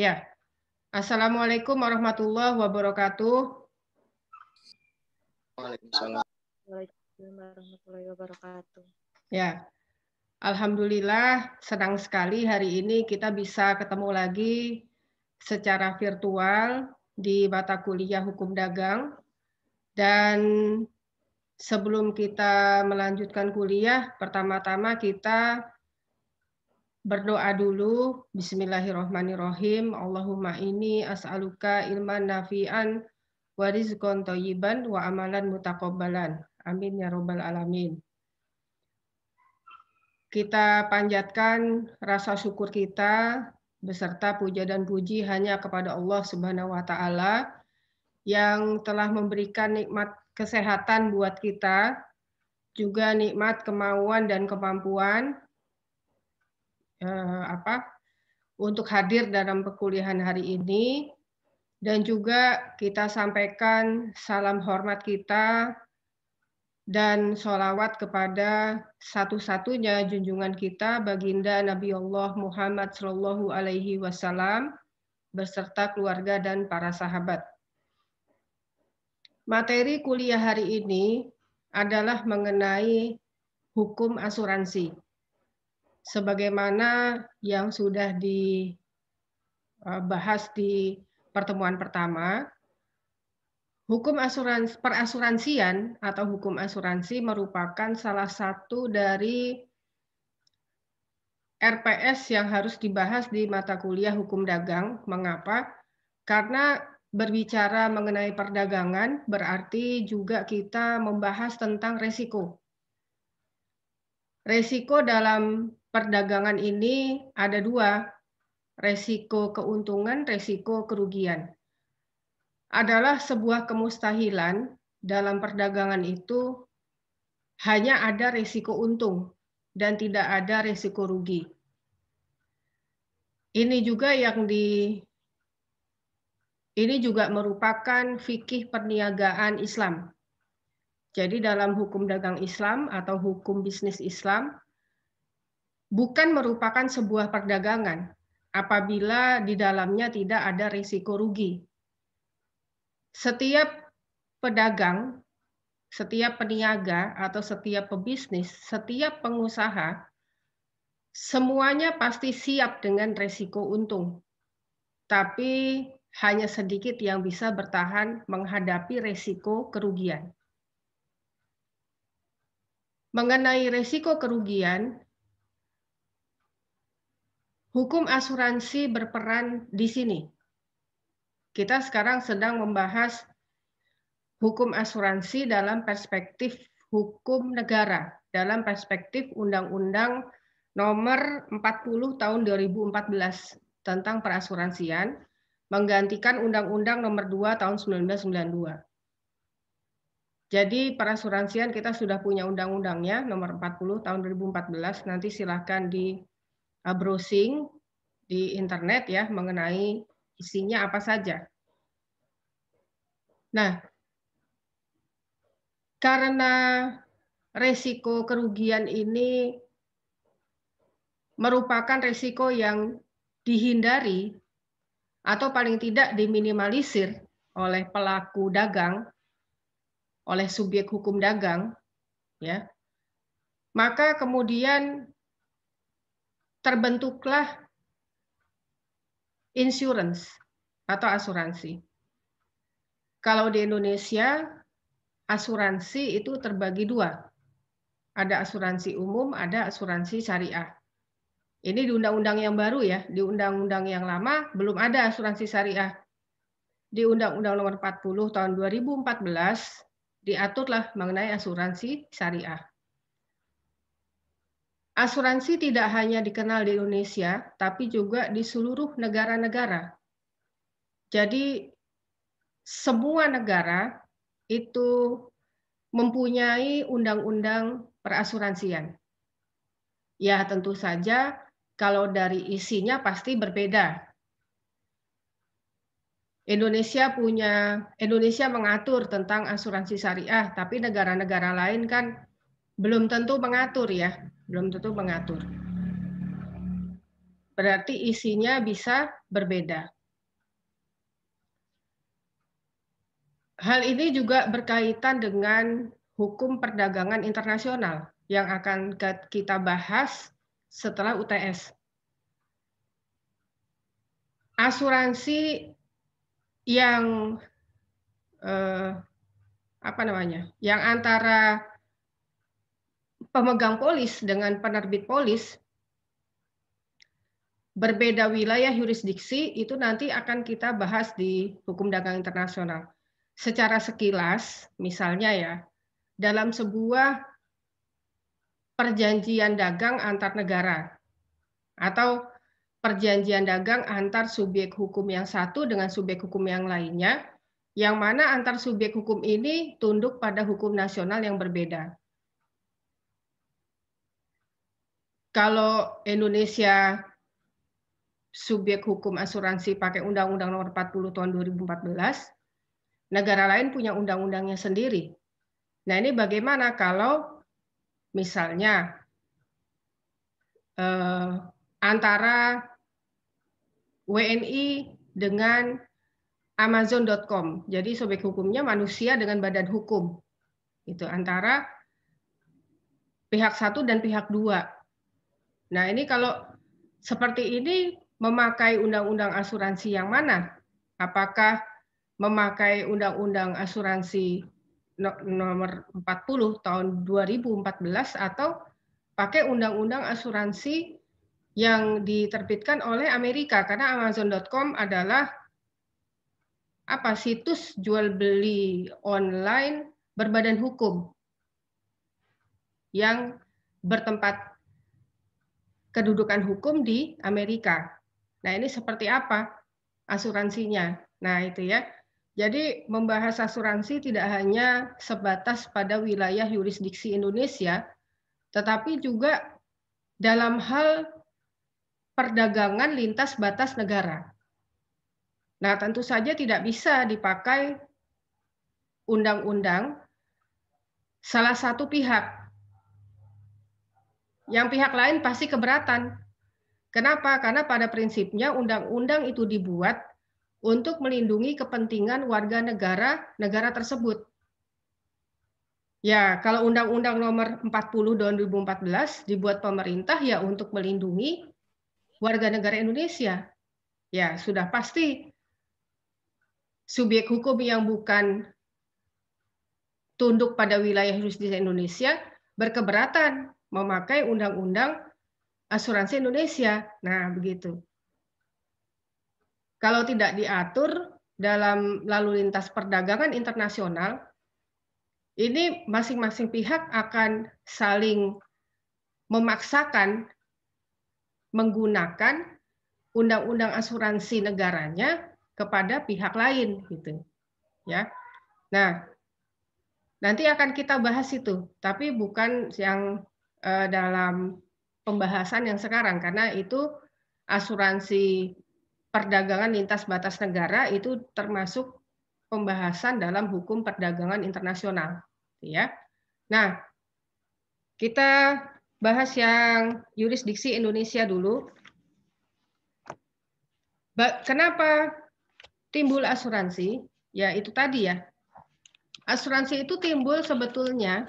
Ya. Assalamualaikum warahmatullahi wabarakatuh. Waalaikumsalam. warahmatullahi wabarakatuh. Ya. Alhamdulillah senang sekali hari ini kita bisa ketemu lagi secara virtual di mata kuliah Hukum Dagang. Dan sebelum kita melanjutkan kuliah, pertama-tama kita berdoa dulu bismillahirrahmanirrahim Allahumma ini as'aluka ilman nafi'an wa rizqan thayyiban wa amalan mutakabbalan amin ya rabbal alamin kita panjatkan rasa syukur kita beserta puja dan puji hanya kepada Allah Subhanahu wa taala yang telah memberikan nikmat kesehatan buat kita, juga nikmat kemauan dan kemampuan eh, apa untuk hadir dalam perkuliahan hari ini dan juga kita sampaikan salam hormat kita dan sholawat kepada satu-satunya junjungan kita baginda Nabi Allah Muhammad Shallallahu Alaihi Wasallam beserta keluarga dan para sahabat. Materi kuliah hari ini adalah mengenai hukum asuransi sebagaimana yang sudah dibahas eh, di pertemuan pertama, hukum asuransi perasuransian atau hukum asuransi merupakan salah satu dari RPS yang harus dibahas di mata kuliah hukum dagang. Mengapa? Karena berbicara mengenai perdagangan berarti juga kita membahas tentang resiko. Resiko dalam perdagangan ini ada dua, resiko keuntungan, resiko kerugian. Adalah sebuah kemustahilan dalam perdagangan itu hanya ada resiko untung dan tidak ada resiko rugi. Ini juga yang di ini juga merupakan fikih perniagaan Islam. Jadi dalam hukum dagang Islam atau hukum bisnis Islam bukan merupakan sebuah perdagangan apabila di dalamnya tidak ada risiko rugi. Setiap pedagang, setiap peniaga atau setiap pebisnis, setiap pengusaha semuanya pasti siap dengan risiko untung. Tapi hanya sedikit yang bisa bertahan menghadapi risiko kerugian. Mengenai risiko kerugian, hukum asuransi berperan di sini. Kita sekarang sedang membahas hukum asuransi dalam perspektif hukum negara, dalam perspektif Undang-Undang nomor 40 tahun 2014 tentang perasuransian, menggantikan Undang-Undang nomor 2 tahun 1992. Jadi perasuransian kita sudah punya undang-undangnya nomor 40 tahun 2014 nanti silahkan di Uh, browsing di internet ya mengenai isinya apa saja. Nah, karena resiko kerugian ini merupakan resiko yang dihindari atau paling tidak diminimalisir oleh pelaku dagang, oleh subjek hukum dagang, ya. Maka kemudian terbentuklah insurance atau asuransi. Kalau di Indonesia, asuransi itu terbagi dua. Ada asuransi umum, ada asuransi syariah. Ini di undang-undang yang baru ya, di undang-undang yang lama belum ada asuransi syariah. Di Undang-Undang Nomor 40 tahun 2014 diaturlah mengenai asuransi syariah. Asuransi tidak hanya dikenal di Indonesia, tapi juga di seluruh negara-negara. Jadi semua negara itu mempunyai undang-undang perasuransian. Ya, tentu saja kalau dari isinya pasti berbeda. Indonesia punya Indonesia mengatur tentang asuransi syariah, tapi negara-negara lain kan belum tentu mengatur ya belum tentu mengatur. Berarti isinya bisa berbeda. Hal ini juga berkaitan dengan hukum perdagangan internasional yang akan kita bahas setelah UTS. Asuransi yang eh, apa namanya? Yang antara pemegang polis dengan penerbit polis berbeda wilayah yurisdiksi itu nanti akan kita bahas di hukum dagang internasional. Secara sekilas, misalnya ya, dalam sebuah perjanjian dagang antar negara atau perjanjian dagang antar subjek hukum yang satu dengan subjek hukum yang lainnya, yang mana antar subjek hukum ini tunduk pada hukum nasional yang berbeda. kalau Indonesia subjek hukum asuransi pakai Undang-Undang Nomor 40 Tahun 2014, negara lain punya undang-undangnya sendiri. Nah ini bagaimana kalau misalnya eh, antara WNI dengan Amazon.com, jadi subjek hukumnya manusia dengan badan hukum, itu antara pihak satu dan pihak dua Nah, ini kalau seperti ini memakai undang-undang asuransi yang mana? Apakah memakai undang-undang asuransi nomor 40 tahun 2014 atau pakai undang-undang asuransi yang diterbitkan oleh Amerika karena amazon.com adalah apa situs jual beli online berbadan hukum yang bertempat kedudukan hukum di Amerika. Nah, ini seperti apa asuransinya? Nah, itu ya. Jadi membahas asuransi tidak hanya sebatas pada wilayah yurisdiksi Indonesia, tetapi juga dalam hal perdagangan lintas batas negara. Nah, tentu saja tidak bisa dipakai undang-undang salah satu pihak yang pihak lain pasti keberatan. Kenapa? Karena pada prinsipnya undang-undang itu dibuat untuk melindungi kepentingan warga negara negara tersebut. Ya, kalau Undang-Undang Nomor 40 tahun 2014 dibuat pemerintah ya untuk melindungi warga negara Indonesia. Ya, sudah pasti subjek hukum yang bukan tunduk pada wilayah jurisdiksi Indonesia berkeberatan memakai undang-undang asuransi Indonesia. Nah, begitu. Kalau tidak diatur dalam lalu lintas perdagangan internasional, ini masing-masing pihak akan saling memaksakan menggunakan undang-undang asuransi negaranya kepada pihak lain gitu. Ya. Nah, nanti akan kita bahas itu, tapi bukan yang Eh, dalam pembahasan yang sekarang karena itu asuransi perdagangan lintas batas negara itu termasuk pembahasan dalam hukum perdagangan internasional gitu ya. Nah, kita bahas yang yurisdiksi Indonesia dulu. Kenapa timbul asuransi? Ya itu tadi ya. Asuransi itu timbul sebetulnya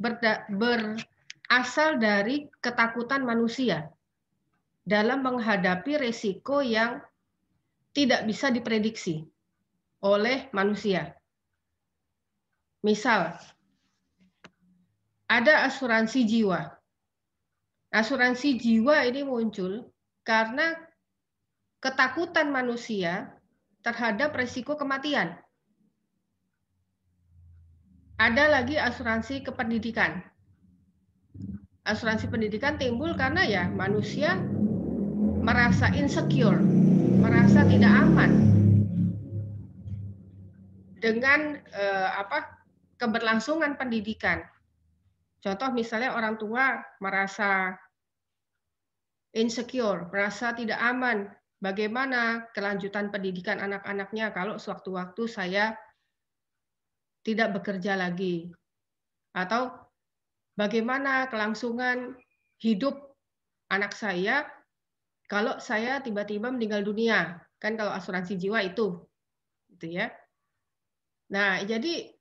ber, asal dari ketakutan manusia dalam menghadapi resiko yang tidak bisa diprediksi oleh manusia. Misal, ada asuransi jiwa. Asuransi jiwa ini muncul karena ketakutan manusia terhadap resiko kematian. Ada lagi asuransi kependidikan asuransi pendidikan timbul karena ya manusia merasa insecure, merasa tidak aman dengan eh, apa keberlangsungan pendidikan. Contoh misalnya orang tua merasa insecure, merasa tidak aman bagaimana kelanjutan pendidikan anak-anaknya kalau sewaktu-waktu saya tidak bekerja lagi atau bagaimana kelangsungan hidup anak saya kalau saya tiba-tiba meninggal dunia kan kalau asuransi jiwa itu gitu ya nah jadi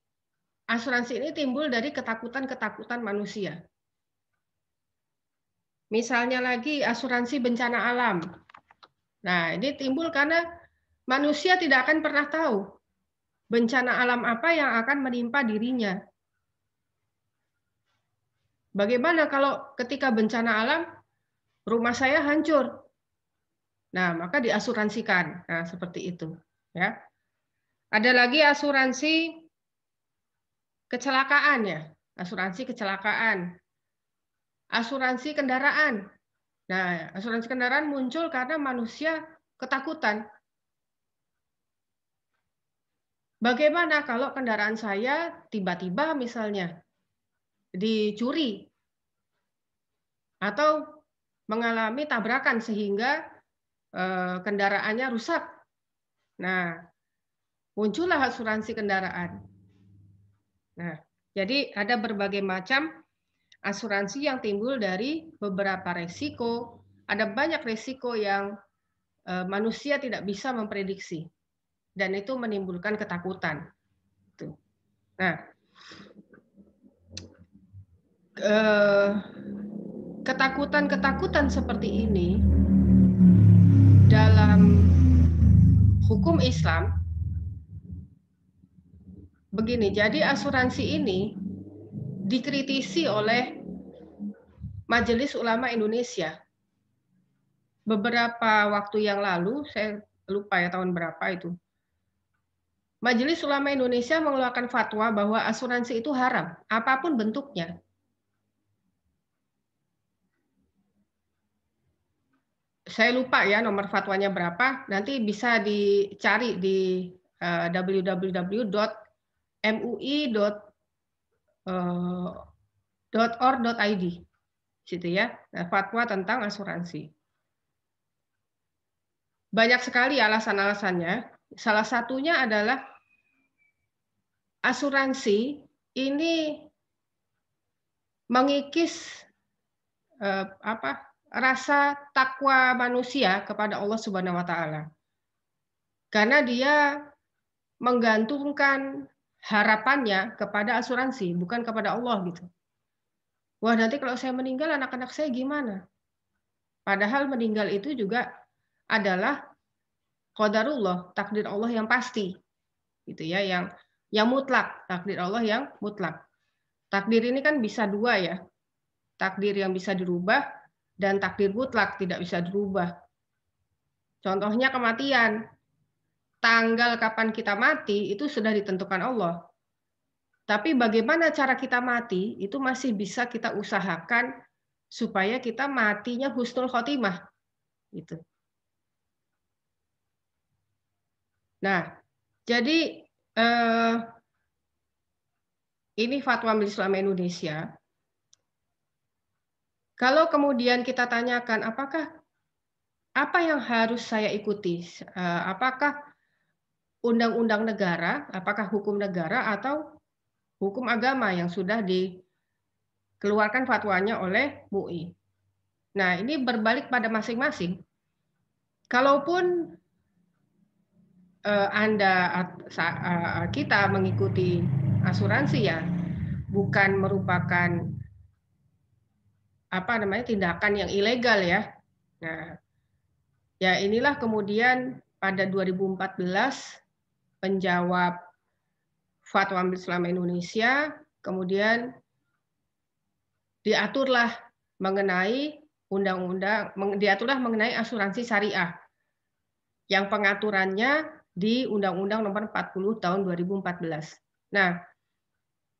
asuransi ini timbul dari ketakutan-ketakutan manusia misalnya lagi asuransi bencana alam nah ini timbul karena manusia tidak akan pernah tahu bencana alam apa yang akan menimpa dirinya Bagaimana kalau ketika bencana alam rumah saya hancur? Nah, maka diasuransikan. Nah, seperti itu, ya. Ada lagi asuransi kecelakaan ya, asuransi kecelakaan. Asuransi kendaraan. Nah, asuransi kendaraan muncul karena manusia ketakutan. Bagaimana kalau kendaraan saya tiba-tiba misalnya dicuri atau mengalami tabrakan sehingga eh, kendaraannya rusak. Nah, muncullah asuransi kendaraan. Nah, jadi ada berbagai macam asuransi yang timbul dari beberapa resiko. Ada banyak resiko yang eh, manusia tidak bisa memprediksi dan itu menimbulkan ketakutan. Nah, Eh, ketakutan-ketakutan seperti ini dalam hukum Islam begini, jadi asuransi ini dikritisi oleh Majelis Ulama Indonesia. Beberapa waktu yang lalu, saya lupa ya tahun berapa itu, Majelis Ulama Indonesia mengeluarkan fatwa bahwa asuransi itu haram, apapun bentuknya. saya lupa ya nomor fatwanya berapa, nanti bisa dicari di uh, eh, www.mui.or.id eh, situ ya. Nah, fatwa tentang asuransi. Banyak sekali alasan-alasannya. Salah satunya adalah asuransi ini mengikis eh, apa rasa takwa manusia kepada Allah Subhanahu wa taala. Karena dia menggantungkan harapannya kepada asuransi, bukan kepada Allah gitu. Wah, nanti kalau saya meninggal anak-anak saya gimana? Padahal meninggal itu juga adalah qadarullah, takdir Allah yang pasti. Gitu ya, yang yang mutlak, takdir Allah yang mutlak. Takdir ini kan bisa dua ya. Takdir yang bisa dirubah dan takdir mutlak tidak bisa dirubah. Contohnya kematian. Tanggal kapan kita mati itu sudah ditentukan Allah. Tapi bagaimana cara kita mati itu masih bisa kita usahakan supaya kita matinya husnul khotimah. Itu. Nah, jadi eh, ini fatwa Majelis Ulama Indonesia kalau kemudian kita tanyakan apakah apa yang harus saya ikuti? Eh, apakah undang-undang negara, apakah hukum negara atau hukum agama yang sudah dikeluarkan fatwanya oleh MUI? Nah, ini berbalik pada masing-masing. Kalaupun eh, anda eh, kita mengikuti asuransi ya bukan merupakan apa namanya tindakan yang ilegal ya. Nah, ya inilah kemudian pada 2014 penjawab Fatwa Majelis Ulama Indonesia kemudian diaturlah mengenai undang-undang diaturlah mengenai asuransi syariah yang pengaturannya di Undang-Undang Nomor 40 Tahun 2014. Nah,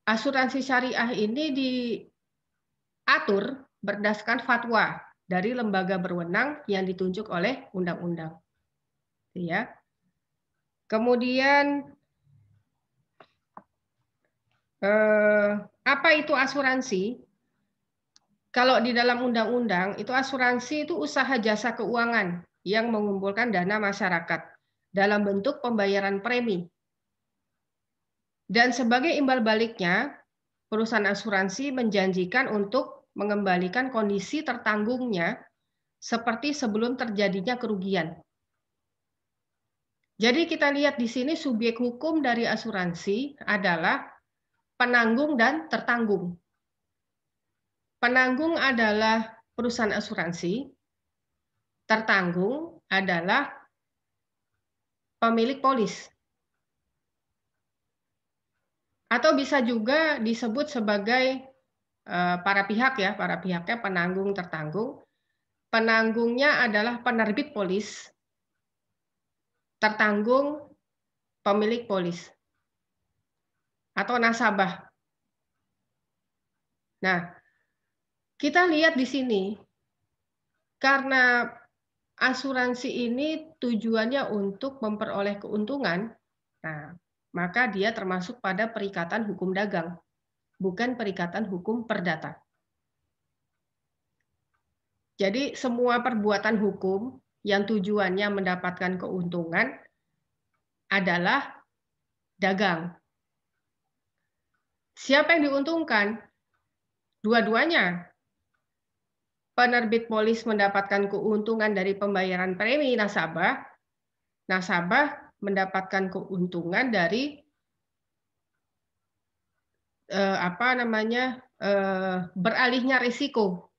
asuransi syariah ini diatur berdasarkan fatwa dari lembaga berwenang yang ditunjuk oleh undang-undang. Gitu ya. Kemudian eh, apa itu asuransi? Kalau di dalam undang-undang itu asuransi itu usaha jasa keuangan yang mengumpulkan dana masyarakat dalam bentuk pembayaran premi. Dan sebagai imbal baliknya, perusahaan asuransi menjanjikan untuk mengembalikan kondisi tertanggungnya seperti sebelum terjadinya kerugian. Jadi kita lihat di sini subjek hukum dari asuransi adalah penanggung dan tertanggung. Penanggung adalah perusahaan asuransi, tertanggung adalah pemilik polis. Atau bisa juga disebut sebagai Eh, para pihak ya, para pihaknya penanggung tertanggung. Penanggungnya adalah penerbit polis, tertanggung pemilik polis atau nasabah. Nah, kita lihat di sini karena asuransi ini tujuannya untuk memperoleh keuntungan. Nah, maka dia termasuk pada perikatan hukum dagang bukan perikatan hukum perdata. Jadi semua perbuatan hukum yang tujuannya mendapatkan keuntungan adalah dagang. Siapa yang diuntungkan? Dua-duanya. Penerbit polis mendapatkan keuntungan dari pembayaran premi nasabah, nasabah mendapatkan keuntungan dari eh, apa namanya eh, beralihnya risiko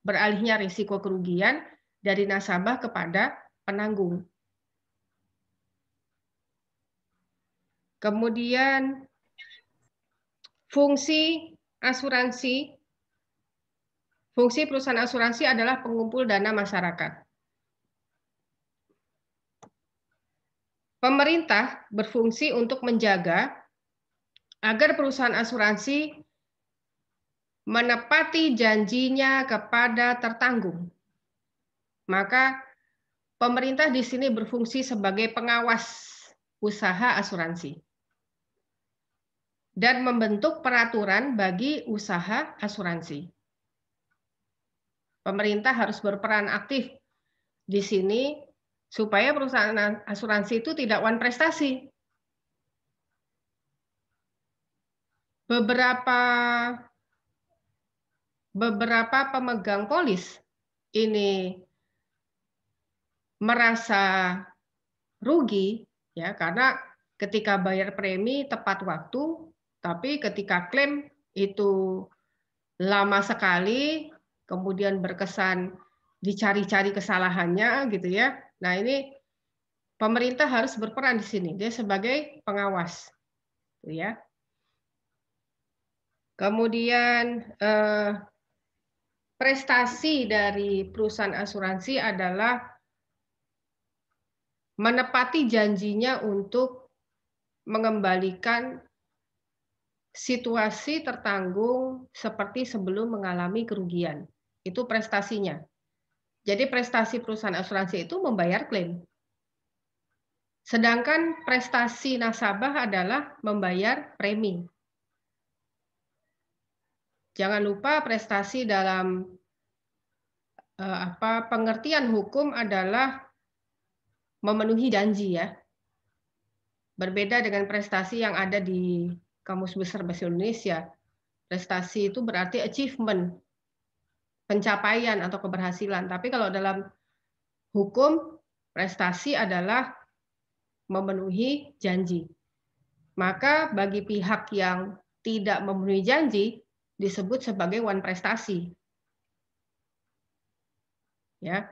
beralihnya risiko kerugian dari nasabah kepada penanggung. Kemudian fungsi asuransi Fungsi perusahaan asuransi adalah pengumpul dana masyarakat. Pemerintah berfungsi untuk menjaga agar perusahaan asuransi menepati janjinya kepada tertanggung. Maka pemerintah di sini berfungsi sebagai pengawas usaha asuransi dan membentuk peraturan bagi usaha asuransi. Pemerintah harus berperan aktif di sini supaya perusahaan asuransi itu tidak one prestasi, beberapa beberapa pemegang polis ini merasa rugi ya karena ketika bayar premi tepat waktu tapi ketika klaim itu lama sekali kemudian berkesan dicari-cari kesalahannya gitu ya. Nah, ini pemerintah harus berperan di sini dia sebagai pengawas. Gitu ya. Kemudian eh, prestasi dari perusahaan asuransi adalah menepati janjinya untuk mengembalikan situasi tertanggung seperti sebelum mengalami kerugian. Itu prestasinya. Jadi prestasi perusahaan asuransi itu membayar klaim. Sedangkan prestasi nasabah adalah membayar premi. Jangan lupa prestasi dalam uh, apa pengertian hukum adalah memenuhi janji ya. Berbeda dengan prestasi yang ada di Kamus Besar Bahasa Indonesia. Prestasi itu berarti achievement, pencapaian atau keberhasilan. Tapi kalau dalam hukum, prestasi adalah memenuhi janji. Maka bagi pihak yang tidak memenuhi janji, disebut sebagai one prestasi. Ya,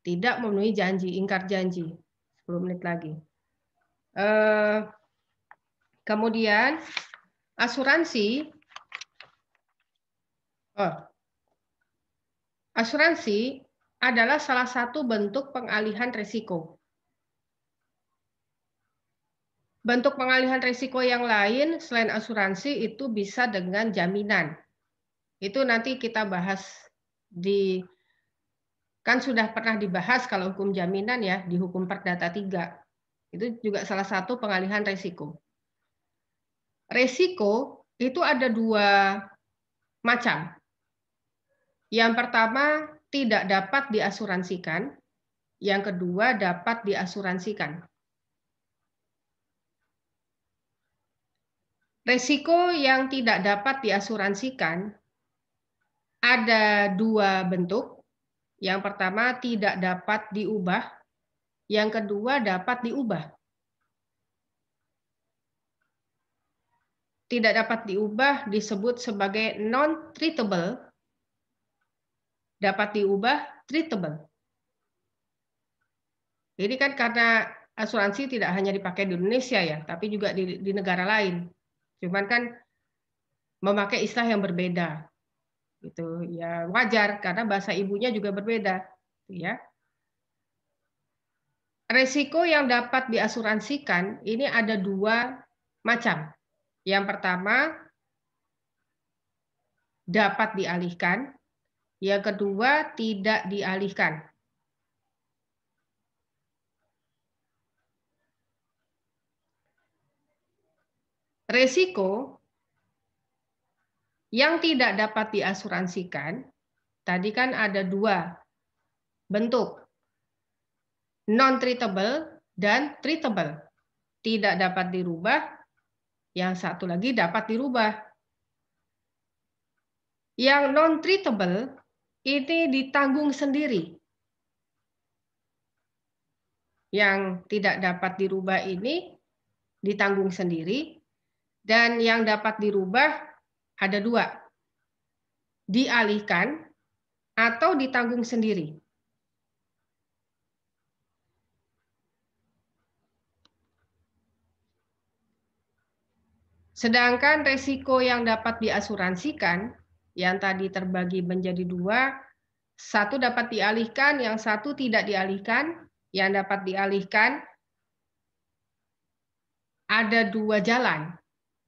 tidak memenuhi janji, ingkar janji. 10 menit lagi. Eh, kemudian asuransi oh. asuransi adalah salah satu bentuk pengalihan risiko. Bentuk pengalihan risiko yang lain selain asuransi itu bisa dengan jaminan. Itu nanti kita bahas di kan sudah pernah dibahas kalau hukum jaminan ya di hukum perdata 3. Itu juga salah satu pengalihan risiko. Risiko itu ada dua macam. Yang pertama tidak dapat diasuransikan, yang kedua dapat diasuransikan. Resiko yang tidak dapat diasuransikan ada dua bentuk. Yang pertama tidak dapat diubah, yang kedua dapat diubah. Tidak dapat diubah disebut sebagai non-treatable, dapat diubah treatable. Jadi kan karena asuransi tidak hanya dipakai di Indonesia ya, tapi juga di, di negara lain. Cuman kan memakai istilah yang berbeda. itu ya wajar karena bahasa ibunya juga berbeda, gitu ya. Resiko yang dapat diasuransikan ini ada dua macam. Yang pertama dapat dialihkan, yang kedua tidak dialihkan. Resiko yang tidak dapat diasuransikan, tadi kan ada dua bentuk, non-treatable dan treatable. Tidak dapat dirubah, yang satu lagi dapat dirubah. Yang non-treatable ini ditanggung sendiri. Yang tidak dapat dirubah ini ditanggung sendiri, dan yang dapat dirubah ada dua. Dialihkan atau ditanggung sendiri. Sedangkan resiko yang dapat diasuransikan, yang tadi terbagi menjadi dua, satu dapat dialihkan, yang satu tidak dialihkan, yang dapat dialihkan, ada dua jalan.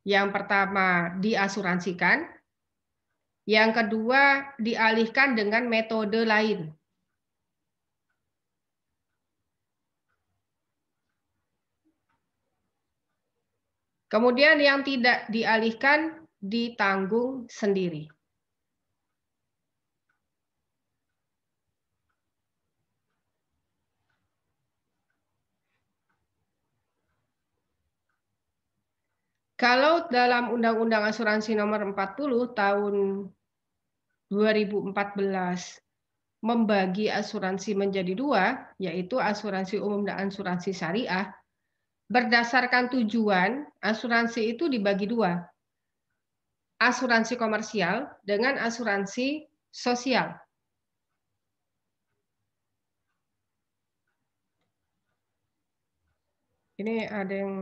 Yang pertama diasuransikan, yang kedua dialihkan dengan metode lain. Kemudian yang tidak dialihkan ditanggung sendiri. Kalau dalam Undang-Undang Asuransi Nomor 40 tahun 2014 membagi asuransi menjadi dua, yaitu asuransi umum dan asuransi syariah, berdasarkan tujuan asuransi itu dibagi dua, asuransi komersial dengan asuransi sosial. Ini ada yang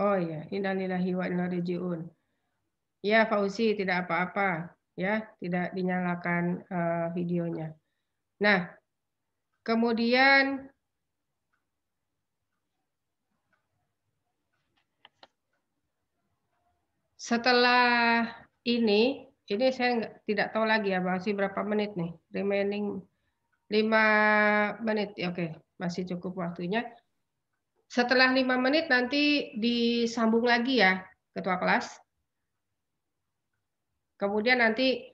Oh ya, innalillahi wa inna rajiun. Ya Fauzi tidak apa-apa ya, tidak dinyalakan uh, videonya. Nah, kemudian setelah ini ini saya tidak tahu lagi ya masih berapa menit nih remaining lima menit ya, oke masih cukup waktunya setelah lima menit nanti disambung lagi ya, ketua kelas. Kemudian nanti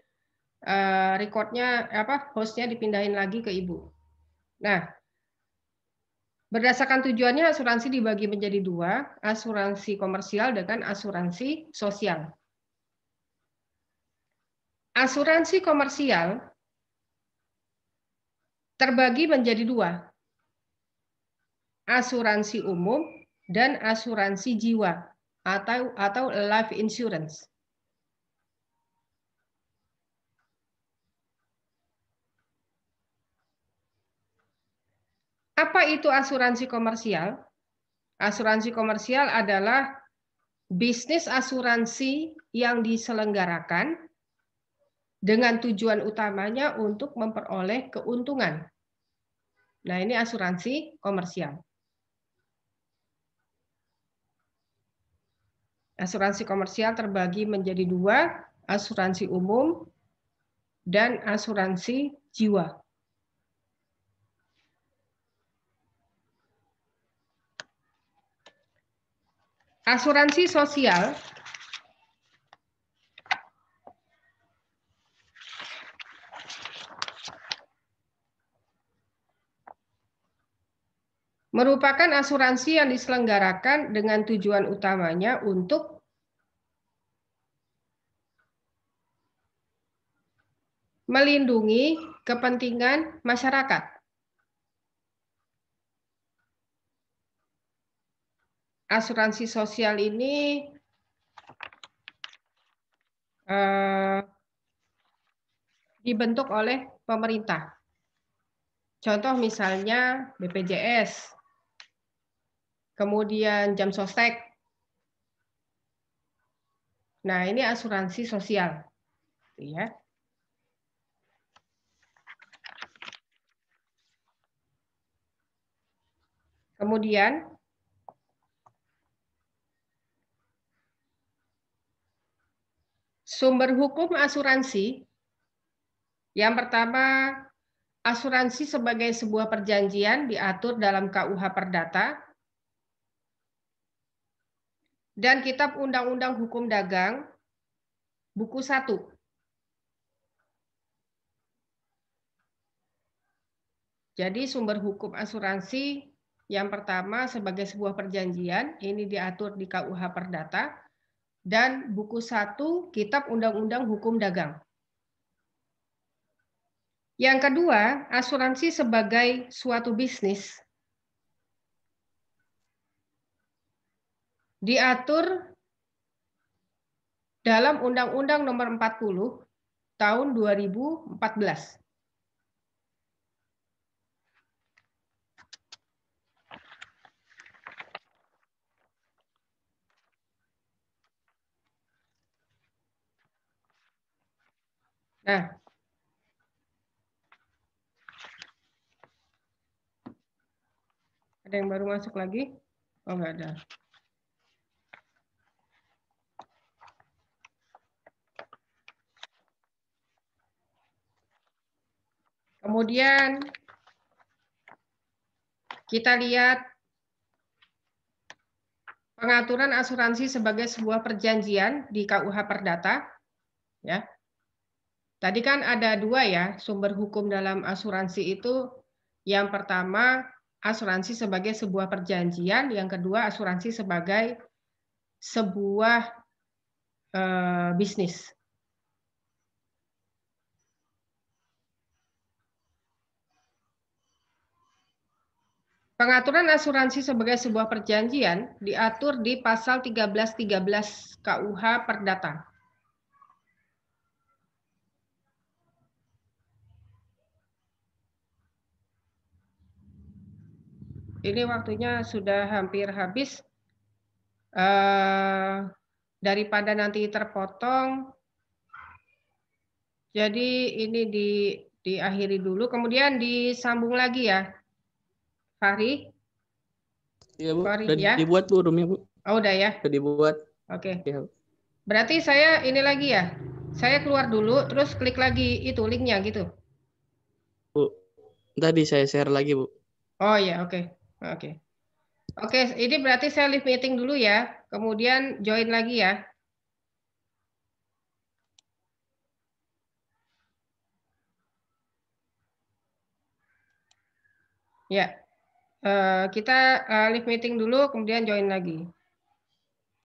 eh, recordnya apa hostnya dipindahin lagi ke ibu. Nah, berdasarkan tujuannya asuransi dibagi menjadi dua, asuransi komersial dengan asuransi sosial. Asuransi komersial terbagi menjadi dua asuransi umum, dan asuransi jiwa atau atau life insurance. Apa itu asuransi komersial? Asuransi komersial adalah bisnis asuransi yang diselenggarakan dengan tujuan utamanya untuk memperoleh keuntungan. Nah, ini asuransi komersial. Asuransi komersial terbagi menjadi dua, asuransi umum dan asuransi jiwa. Asuransi sosial merupakan asuransi yang diselenggarakan dengan tujuan utamanya untuk melindungi kepentingan masyarakat. Asuransi sosial ini uh, dibentuk oleh pemerintah. Contoh misalnya BPJS kemudian jam sostek. Nah, ini asuransi sosial. Gitu ya. Kemudian sumber hukum asuransi yang pertama asuransi sebagai sebuah perjanjian diatur dalam KUH Perdata dan Kitab Undang-Undang Hukum Dagang, Buku 1. Jadi sumber hukum asuransi yang pertama sebagai sebuah perjanjian, ini diatur di KUH Perdata, dan Buku 1 Kitab Undang-Undang Hukum Dagang. Yang kedua, asuransi sebagai suatu bisnis diatur dalam Undang-Undang Nomor 40 tahun 2014. Nah, ada yang baru masuk lagi? Oh, enggak ada. Kemudian kita lihat pengaturan asuransi sebagai sebuah perjanjian di KUH Perdata. Ya. Tadi kan ada dua ya sumber hukum dalam asuransi itu. Yang pertama asuransi sebagai sebuah perjanjian, yang kedua asuransi sebagai sebuah e, bisnis. Pengaturan asuransi sebagai sebuah perjanjian diatur di pasal 1313 KUH Perdata. Ini waktunya sudah hampir habis. Eh, daripada nanti terpotong, jadi ini di diakhiri dulu, kemudian disambung lagi ya Fahri? Iya Bu, Fahri, udah ya? dibuat Bu roomnya Bu. Oh udah ya? Udah dibuat. Oke. Okay. Ya. Berarti saya ini lagi ya? Saya keluar dulu, terus klik lagi itu linknya gitu? Bu, tadi saya share lagi Bu. Oh ya, oke. Okay. Oke. Okay. Oke, okay, ini berarti saya live meeting dulu ya. Kemudian join lagi ya. Ya. Eh, kita eh, live meeting dulu kemudian join lagi.